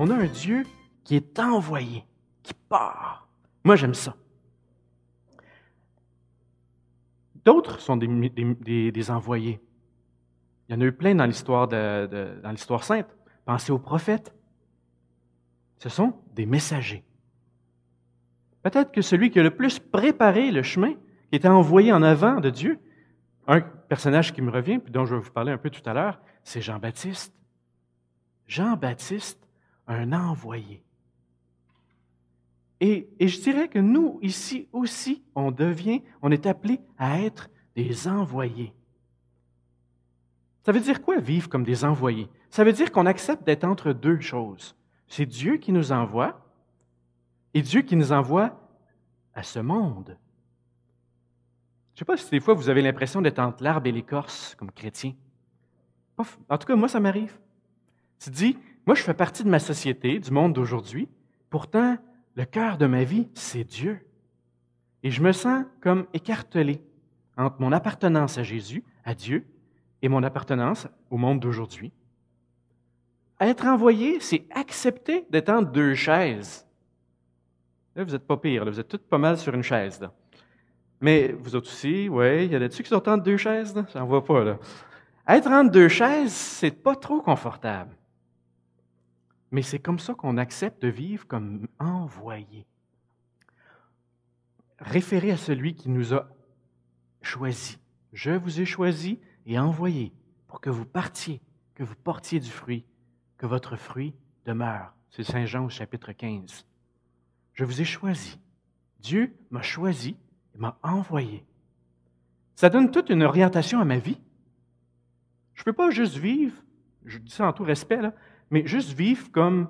on a un Dieu qui est envoyé, qui part. Moi, j'aime ça. D'autres sont des, envoyés. Il y en a eu plein dans l'histoire, dans l'histoire sainte. Pensez aux prophètes. Ce sont des messagers. Peut-être que celui qui a le plus préparé le chemin, qui était envoyé en avant de Dieu, un personnage qui me revient, puis dont je vais vous parler un peu tout à l'heure, c'est Jean-Baptiste. Jean-Baptiste un envoyé. Et, je dirais que nous, ici aussi, on devient, on est appelé à être des envoyés. Ça veut dire quoi vivre comme des envoyés? Ça veut dire qu'on accepte d'être entre deux choses. C'est Dieu qui nous envoie et Dieu qui nous envoie à ce monde. Je ne sais pas si des fois vous avez l'impression d'être entre l'arbre et l'écorce comme chrétien. En tout cas, moi, ça m'arrive. Tu dis, moi, je fais partie de ma société, du monde d'aujourd'hui. Pourtant, le cœur de ma vie, c'est Dieu. Et je me sens comme écartelé entre mon appartenance à Jésus, à Dieu, et mon appartenance au monde d'aujourd'hui. Être envoyé, c'est accepter d'être en deux chaises. Là, vous n'êtes pas pire, vous êtes toutes pas mal sur une chaise. Mais vous autres aussi, oui, il y a dessus tu qui sont entre deux chaises? J'en vois pas, là. Être entre deux chaises, c'est pas trop confortable mais c'est comme ça qu'on accepte de vivre comme envoyé. Référé à celui qui nous a choisi. Je vous ai choisi et envoyé pour que vous partiez, que vous portiez du fruit, que votre fruit demeure. C'est Saint Jean au chapitre 15. Je vous ai choisi. Dieu m'a choisi et m'a envoyé. Ça donne toute une orientation à ma vie. Je ne peux pas juste vivre, je dis ça en tout respect, là, mais juste vivre comme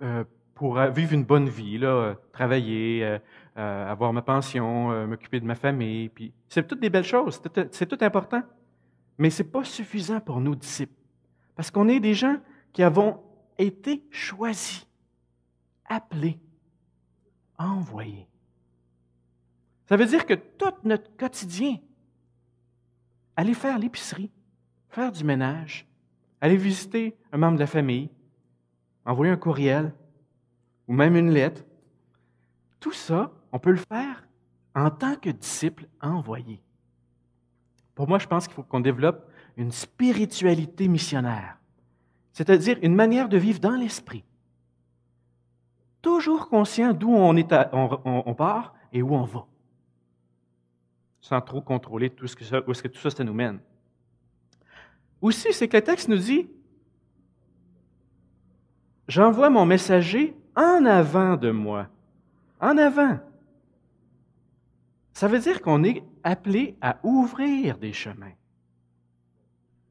euh, pour euh, vivre une bonne vie, euh, travailler, avoir ma pension, m'occuper de ma famille. Puis c'est toutes des belles choses, c'est tout, tout important. Mais ce n'est pas suffisant pour nos disciples, parce qu'on est des gens qui avons été choisis, appelés, envoyés. Ça veut dire que tout notre quotidien, aller faire l'épicerie, faire du ménage, Aller visiter un membre de la famille, envoyer un courriel ou même une lettre. Tout ça, on peut le faire en tant que disciple envoyé. Pour moi, je pense qu'il faut qu'on développe une spiritualité missionnaire, c'est-à-dire une manière de vivre dans l'esprit, toujours conscient d'où on, on, part et où on va, sans trop contrôler tout ce que, où est-ce que tout ça, ça nous mène aussi, c'est que le texte nous dit, j'envoie mon messager en avant de moi, en avant. Ça veut dire qu'on est appelé à ouvrir des chemins.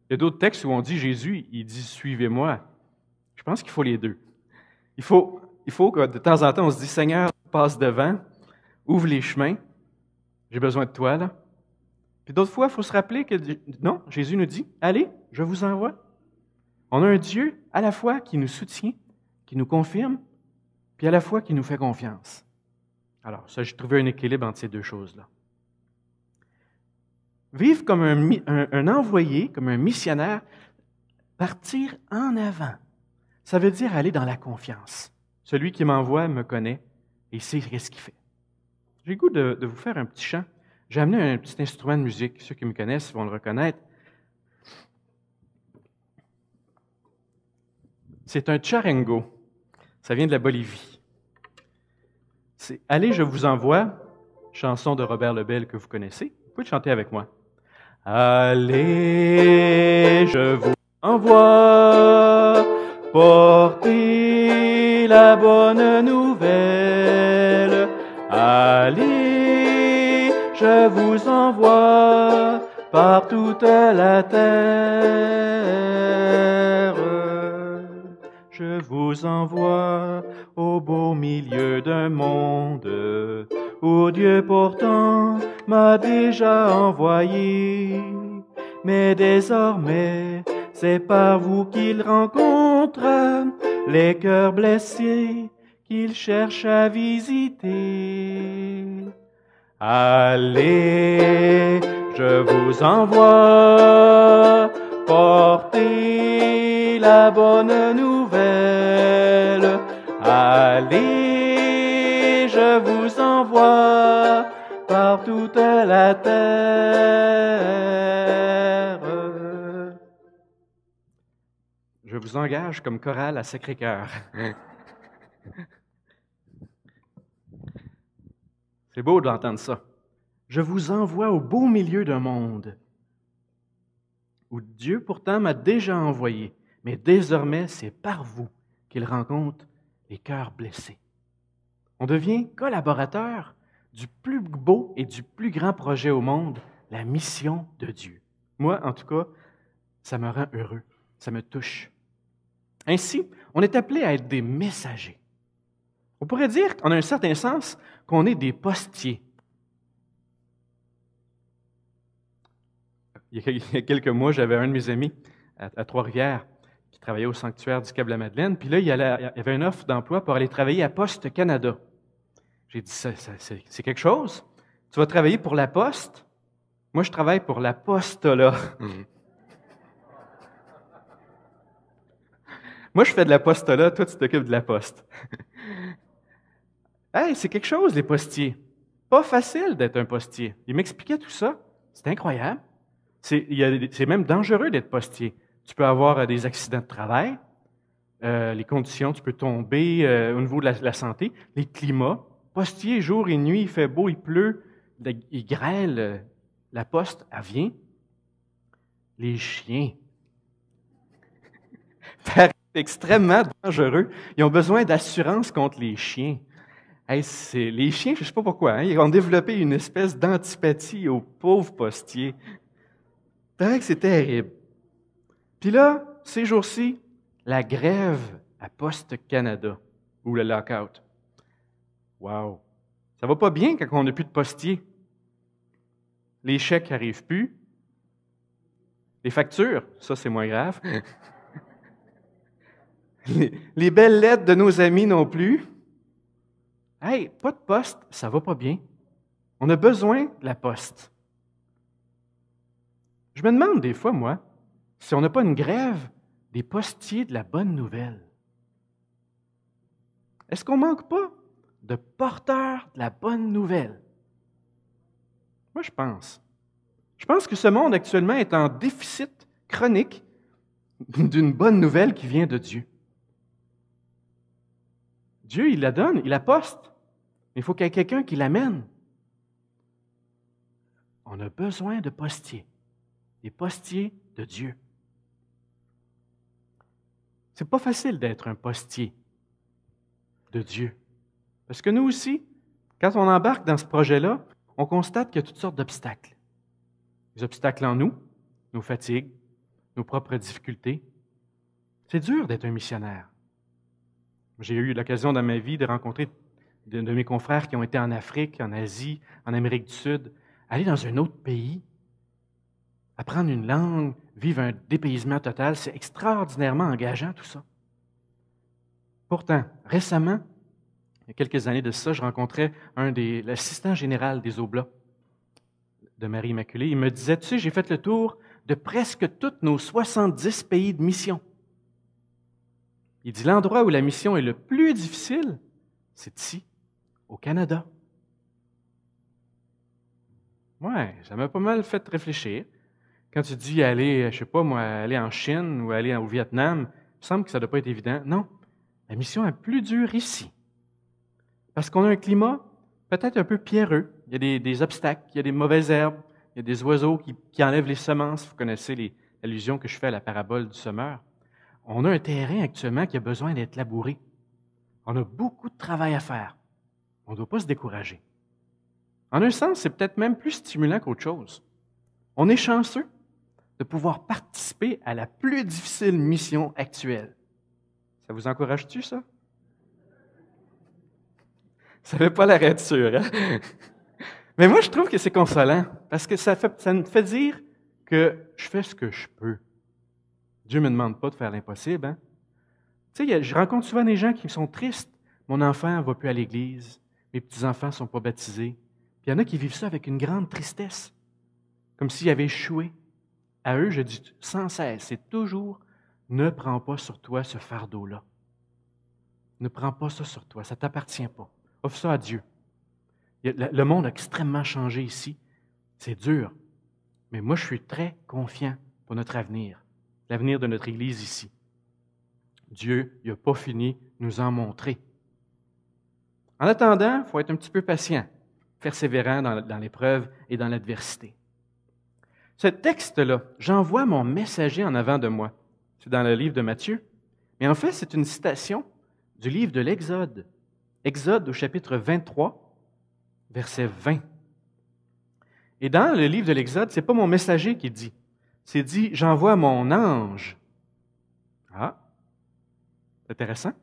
Il y a d'autres textes où on dit Jésus, il dit Suivez-moi. Je pense qu'il faut les deux. Il faut, il faut que de temps en temps, on se dise Seigneur, passe devant, ouvre les chemins, j'ai besoin de toi là. Puis d'autres fois, il faut se rappeler que non, Jésus nous dit Allez, je vous envoie. On a un Dieu à la fois qui nous soutient, qui nous confirme, puis à la fois qui nous fait confiance. Alors, ça, j'ai trouvé un équilibre entre ces deux choses-là. Vivre comme un, envoyé, comme un missionnaire, partir en avant, ça veut dire aller dans la confiance. Celui qui m'envoie me connaît et sait ce qu'il fait. J'ai goût de, de, vous faire un petit chant. J'ai amené un petit instrument de musique. Ceux qui me connaissent vont le reconnaître. C'est un charango. Ça vient de la Bolivie. C'est Allez, je vous envoie, chanson de Robert Lebel que vous connaissez. Vous pouvez chanter avec moi. Allez, je vous envoie porter la bonne nouvelle. Allez, je vous envoie par toute la terre vous envoie au beau milieu d'un monde où Dieu pourtant m'a déjà envoyé. Mais désormais, c'est par vous qu'il rencontre les cœurs blessés qu'il cherche à visiter. Allez, je vous envoie porter la bonne nouvelle. Allez, je vous envoie par toute la terre. Je vous engage comme chorale à Sacré-Cœur. C'est beau d'entendre ça. Je vous envoie au beau milieu d'un monde où Dieu pourtant m'a déjà envoyé. Mais désormais, c'est par vous qu'il rencontre les cœurs blessés. On devient collaborateur du plus beau et du plus grand projet au monde, la mission de Dieu. Moi, en tout cas, ça me rend heureux, ça me touche. Ainsi, on est appelé à être des messagers. On pourrait dire, en un certain sens, qu'on est des postiers. Il y a quelques mois, j'avais un de mes amis à Trois-Rivières je travaillais au sanctuaire du Cap de la Madeleine. Puis là, il y avait une offre d'emploi pour aller travailler à Poste Canada. J'ai dit, c'est quelque chose. Tu vas travailler pour la Poste? Moi, je travaille pour la Poste, là. Mhm. Moi, je fais de la poste là, toi, tu t'occupes de la poste. hey, c'est quelque chose, les postiers. Pas facile d'être un postier. Il m'expliquait tout ça. C'est incroyable. C'est même dangereux d'être postier tu peux avoir euh, des accidents de travail, euh, les conditions, tu peux tomber euh, au niveau de la, santé, les climats. Postier, jour et nuit, il fait beau, il pleut, il grêle, la poste, elle vient. Les chiens. C'est extrêmement dangereux. Ils ont besoin d'assurance contre les chiens. les chiens, je ne sais pas pourquoi, hein, ils ont développé une espèce d'antipathie aux pauvres postiers. C'est vrai que c'est terrible. Puis là, ces jours-ci, la grève à Poste Canada ou le lockout. Wow! Ça va pas bien quand on n'a plus de postier. Les chèques n'arrivent plus. Les factures, ça c'est moins grave. les, les, belles lettres de nos amis non plus. Hey, pas de poste, ça va pas bien. On a besoin de la poste. Je me demande des fois, moi, si on n'a pas une grève des postiers de la bonne nouvelle? Est-ce qu'on manque pas de porteurs de la bonne nouvelle? Moi, je pense. Je pense que ce monde actuellement est en déficit chronique d'une bonne nouvelle qui vient de Dieu. Dieu, il la donne, il la poste, mais il faut qu'il y ait quelqu'un qui l'amène. On a besoin de postiers, des postiers de Dieu. C'est pas facile d'être un postier de Dieu. Parce que nous aussi, quand on embarque dans ce projet-là, on constate qu'il y a toutes sortes d'obstacles. Les obstacles en nous, nos fatigues, nos propres difficultés. C'est dur d'être un missionnaire. J'ai eu l'occasion dans ma vie de rencontrer de, de, mes confrères qui ont été en Afrique, en Asie, en Amérique du Sud. Aller dans un autre pays, apprendre une langue, vivre un dépaysement total, c'est extraordinairement engageant tout ça. Pourtant, récemment, il y a quelques années de ça, je rencontrais un des l'assistant général des Oblats de Marie Immaculée. Il me disait, tu sais, j'ai fait le tour de presque tous nos 70 pays de mission. Il dit, l'endroit où la mission est le plus difficile, c'est ici, au Canada. Ouais, ça m'a pas mal fait réfléchir. Quand tu dis aller, euh, je sais pas moi, aller en Chine ou aller au Vietnam, il me semble que ça ne doit pas être évident. Non, la mission est plus dure ici. Parce qu'on a un climat peut-être un peu pierreux. Il y a des, obstacles, il y a des mauvaises herbes, il y a des oiseaux qui, qui enlèvent les semences. Vous connaissez l'allusion que je fais à la parabole du semeur. On a un terrain actuellement qui a besoin d'être labouré. On a beaucoup de travail à faire. On ne doit pas se décourager. En un sens, c'est peut-être même plus stimulant qu'autre chose. On est chanceux de pouvoir participer à la plus difficile mission actuelle. Ça vous encourage-tu, ça? Ça ne fait pas la sûr. Hein? Mais moi, je trouve que c'est consolant, parce que ça, fait, me fait dire que je fais ce que je peux. Dieu ne me demande pas de faire l'impossible. Hein? Tu sais, je rencontre souvent des gens qui sont tristes. Mon enfant ne va plus à l'église, mes petits-enfants ne sont pas baptisés. il y en a qui vivent ça avec une grande tristesse, comme s'ils avaient échoué, à eux, je dis sans cesse, c'est toujours ne prends pas sur toi ce fardeau-là. Ne prends pas ça sur toi, ça ne t'appartient pas. Offre ça à Dieu. Le monde a extrêmement changé ici. C'est dur. Mais moi, je suis très confiant pour notre avenir, l'avenir de notre Église ici. Dieu, n'a pas fini de nous en montrer. En attendant, il faut être un petit peu patient, persévérant dans l'épreuve et dans l'adversité. Ce texte-là, j'envoie mon messager en avant de moi. C'est dans le livre de Matthieu. Mais en fait, c'est une citation du livre de l'Exode. Exode au chapitre 23, verset 20. Et dans le livre de l'Exode, ce n'est pas mon messager qui dit. C'est dit, j'envoie mon ange. Ah, intéressant.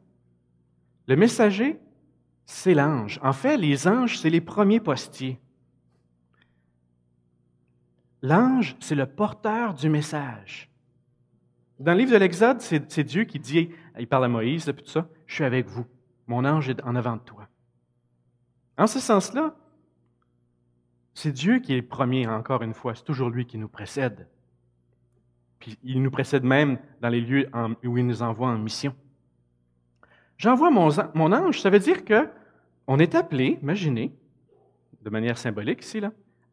Le messager, c'est l'ange. En fait, les anges, c'est les premiers postiers. L'ange, c'est le porteur du message. Dans le livre de l'Exode, c'est Dieu qui dit, il parle à Moïse, puis tout ça, je suis avec vous. Mon ange est en avant de toi. En ce sens-là, c'est Dieu qui est premier, encore une fois. C'est toujours lui qui nous précède. Puis il nous précède même dans les lieux où il nous envoie en mission. J'envoie mon, ange, ça veut dire que on est appelé, imaginez, de manière symbolique ici,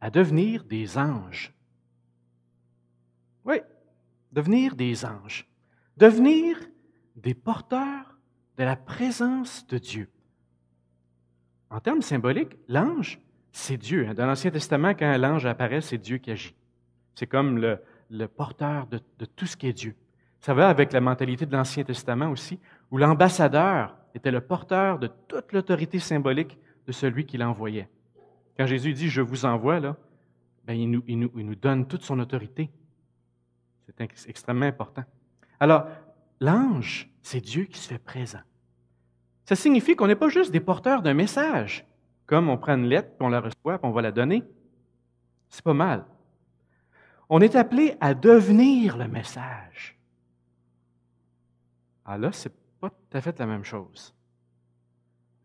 à devenir des anges. Oui, devenir des anges, devenir des porteurs de la présence de Dieu. En termes symboliques, l'ange, c'est Dieu. Hein. Dans l'Ancien Testament, quand l'ange apparaît, c'est Dieu qui agit. C'est comme le, porteur de, tout ce qui est Dieu. Ça va avec la mentalité de l'Ancien Testament aussi, où l'ambassadeur était le porteur de toute l'autorité symbolique de celui qui l'envoyait. Quand Jésus dit Je vous envoie, ben, il, nous, il nous donne toute son autorité. C'est extrêmement important. Alors, l'ange, c'est Dieu qui se fait présent. Ça signifie qu'on n'est pas juste des porteurs d'un message, comme on prend une lettre, puis on la reçoit, puis on va la donner. C'est pas mal. On est appelé à devenir le message. Alors ah, là, c'est pas tout à fait la même chose.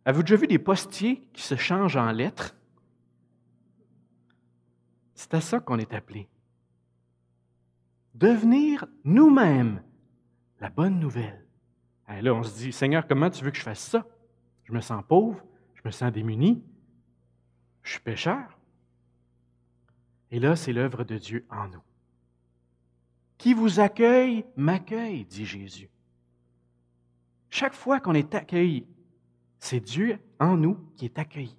Avez-vous déjà vu des postiers qui se changent en lettres? C'est à ça qu'on est appelé devenir nous-mêmes la bonne nouvelle. Et là, on se dit, Seigneur, comment tu veux que je fasse ça? Je me sens pauvre, je me sens démuni, je suis pécheur. Et là, c'est l'œuvre de Dieu en nous. Qui vous accueille, m'accueille, dit Jésus. Chaque fois qu'on est accueilli, c'est Dieu en nous qui est accueilli.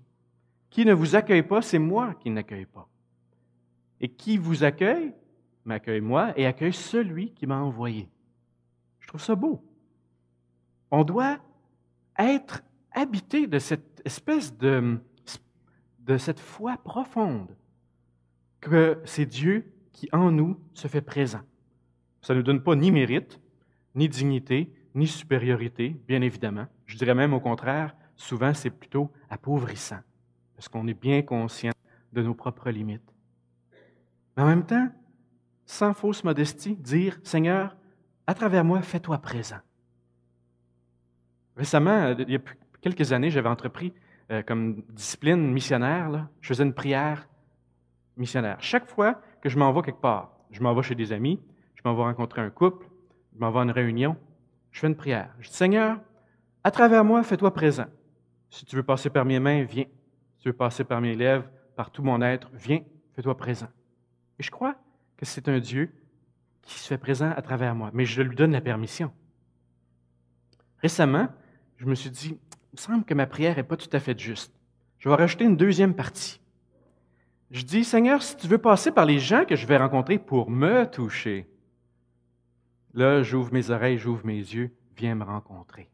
Qui ne vous accueille pas, c'est moi qui n'accueille pas. Et qui vous accueille, m'accueille moi et accueille celui qui m'a envoyé. Je trouve ça beau. On doit être habité de cette espèce de, de cette foi profonde que c'est Dieu qui en nous se fait présent. Ça ne nous donne pas ni mérite, ni dignité, ni supériorité, bien évidemment. Je dirais même au contraire, souvent c'est plutôt appauvrissant, parce qu'on est bien conscient de nos propres limites. Mais en même temps, sans fausse modestie, dire Seigneur, à travers moi, fais-toi présent. Récemment, euh, il y a quelques années, j'avais entrepris euh, comme discipline missionnaire, je faisais une prière missionnaire. Chaque fois que je m'envoie quelque part, je m'envoie chez des amis, je m'en vais rencontrer un couple, je m'en vais à une réunion, je fais une prière. Je dis Seigneur, à travers moi, fais-toi présent. Si tu veux passer par mes mains, viens. Si tu veux passer par mes lèvres, par tout mon être, viens, fais-toi présent. Et je crois que c'est un Dieu qui se fait présent à travers moi, mais je lui donne la permission. Récemment, je me suis dit, il me semble que ma prière n'est pas tout à fait juste. Je vais rajouter une deuxième partie. Je dis, Seigneur, si tu veux passer par les gens que je vais rencontrer pour me toucher, là, j'ouvre mes oreilles, j'ouvre mes yeux, viens me rencontrer.